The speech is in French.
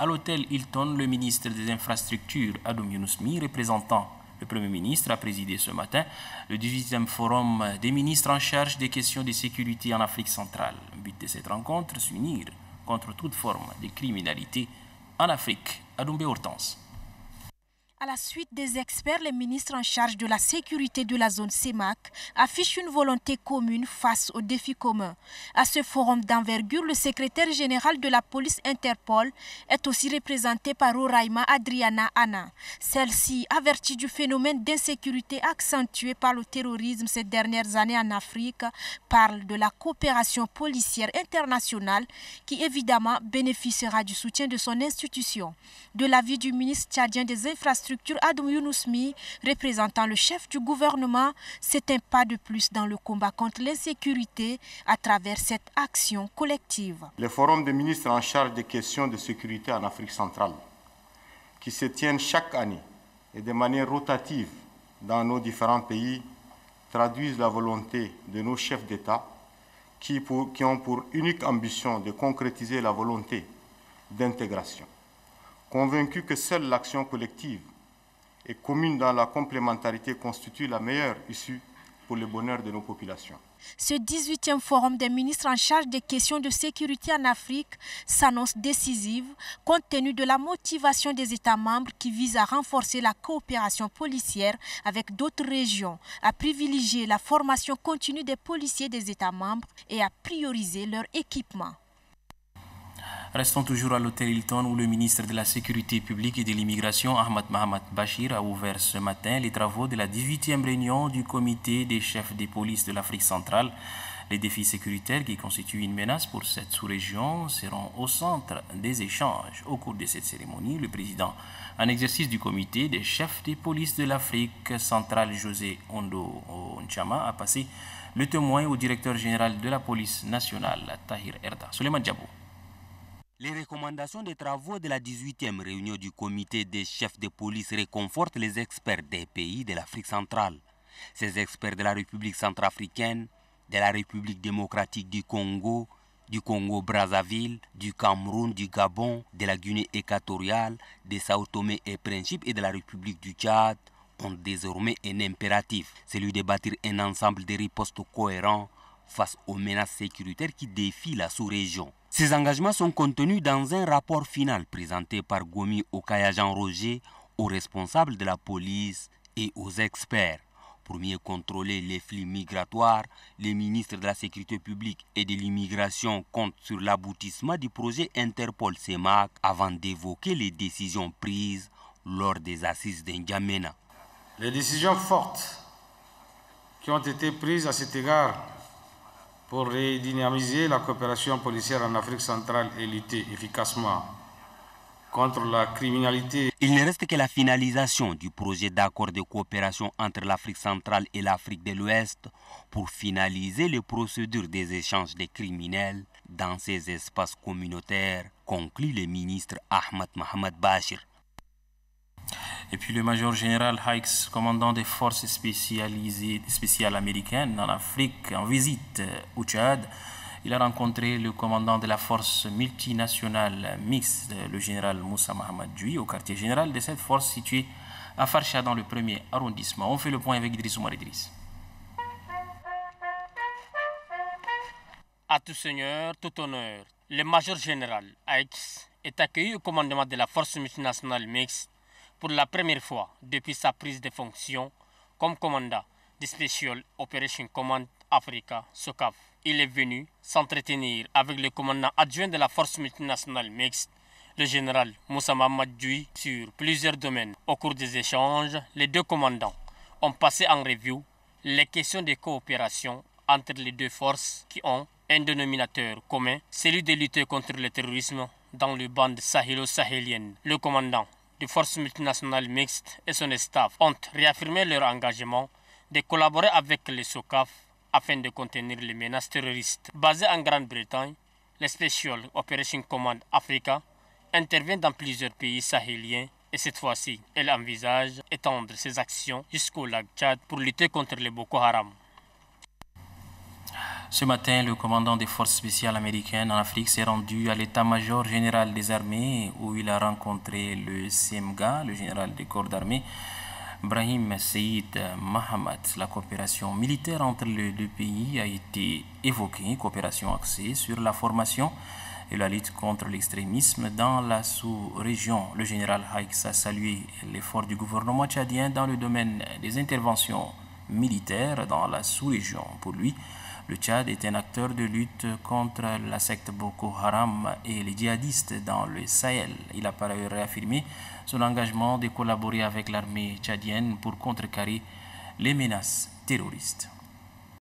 À l'hôtel Hilton, le ministre des Infrastructures, Adoum Younousmi, représentant le Premier ministre, a présidé ce matin le 18e forum des ministres en charge des questions de sécurité en Afrique centrale. Le but de cette rencontre, s'unir contre toute forme de criminalité en Afrique. Bé Hortense. À la suite des experts, les ministres en charge de la sécurité de la zone CEMAC affichent une volonté commune face aux défis communs. À ce forum d'envergure, le secrétaire général de la police Interpol est aussi représenté par Oraima Adriana Anna. Celle-ci avertie du phénomène d'insécurité accentué par le terrorisme ces dernières années en Afrique, parle de la coopération policière internationale qui évidemment bénéficiera du soutien de son institution. De l'avis du ministre tchadien des infrastructures, structure Adam représentant le chef du gouvernement, c'est un pas de plus dans le combat contre l'insécurité à travers cette action collective. Le forum des ministres en charge des questions de sécurité en Afrique centrale, qui se tiennent chaque année et de manière rotative dans nos différents pays, traduisent la volonté de nos chefs d'État qui, qui ont pour unique ambition de concrétiser la volonté d'intégration convaincu que seule l'action collective et commune dans la complémentarité constitue la meilleure issue pour le bonheur de nos populations. Ce 18e forum des ministres en charge des questions de sécurité en Afrique s'annonce décisive compte tenu de la motivation des États membres qui vise à renforcer la coopération policière avec d'autres régions, à privilégier la formation continue des policiers des États membres et à prioriser leur équipement. Restons toujours à l'hôtel Hilton où le ministre de la Sécurité publique et de l'Immigration, Ahmad Mahamat Bachir, a ouvert ce matin les travaux de la 18e réunion du comité des chefs des polices de l'Afrique centrale. Les défis sécuritaires qui constituent une menace pour cette sous-région seront au centre des échanges. Au cours de cette cérémonie, le président en exercice du comité des chefs des polices de l'Afrique centrale, José Ondo Onchama, a passé le témoin au directeur général de la police nationale, Tahir Erda. Souleymane Diabou. Les recommandations des travaux de la 18e réunion du comité des chefs de police réconfortent les experts des pays de l'Afrique centrale. Ces experts de la République centrafricaine, de la République démocratique du Congo, du Congo-Brazzaville, du Cameroun, du Gabon, de la Guinée équatoriale, des Sao Tomé et Principe et de la République du Tchad ont désormais un impératif, celui de bâtir un ensemble de ripostes cohérents face aux menaces sécuritaires qui défient la sous-région. Ces engagements sont contenus dans un rapport final présenté par Gomi jean Roger aux responsables de la police et aux experts. Pour mieux contrôler les flux migratoires, les ministres de la Sécurité publique et de l'immigration comptent sur l'aboutissement du projet interpol semac avant d'évoquer les décisions prises lors des assises d'Indiaména. Les décisions fortes qui ont été prises à cet égard pour redynamiser la coopération policière en Afrique centrale et lutter efficacement contre la criminalité. Il ne reste que la finalisation du projet d'accord de coopération entre l'Afrique centrale et l'Afrique de l'Ouest pour finaliser les procédures des échanges des criminels dans ces espaces communautaires, conclut le ministre Ahmed Mohamed Bachir. Et puis le major général Hikes, commandant des forces spécialisées, spéciales américaines en Afrique, en visite euh, au Tchad, il a rencontré le commandant de la force multinationale mixte, le général Moussa Mohamed Djoui, au quartier général de cette force située à Farcha dans le premier arrondissement. On fait le point avec Idriss Omar Idriss. À tout seigneur, tout honneur, le major général Haïks est accueilli au commandement de la force multinationale mixte pour la première fois depuis sa prise de fonction comme commandant des Special Operation Command Africa, SOCAF. Il est venu s'entretenir avec le commandant adjoint de la force multinationale mixte, le général Moussa Madjoui, sur plusieurs domaines. Au cours des échanges, les deux commandants ont passé en revue les questions de coopération entre les deux forces qui ont un dénominateur commun, celui de lutter contre le terrorisme dans le bande sahélo-sahélienne. Le commandant de forces multinationales mixtes et son staff ont réaffirmé leur engagement de collaborer avec les SOCAF afin de contenir les menaces terroristes. Basée en Grande-Bretagne, le Special Operation Command Africa intervient dans plusieurs pays sahéliens et cette fois-ci, elle envisage étendre ses actions jusqu'au lac Tchad pour lutter contre les Boko Haram. Ce matin, le commandant des forces spéciales américaines en Afrique s'est rendu à l'état-major général des armées où il a rencontré le CMGA, le général des corps d'armée, Brahim Seyd Mahamat. La coopération militaire entre les deux pays a été évoquée, coopération axée sur la formation et la lutte contre l'extrémisme dans la sous-région. Le général Haïks a salué l'effort du gouvernement tchadien dans le domaine des interventions militaires dans la sous-région. Pour lui, le Tchad est un acteur de lutte contre la secte Boko Haram et les djihadistes dans le Sahel. Il a par ailleurs réaffirmé son engagement de collaborer avec l'armée tchadienne pour contrecarrer les menaces terroristes.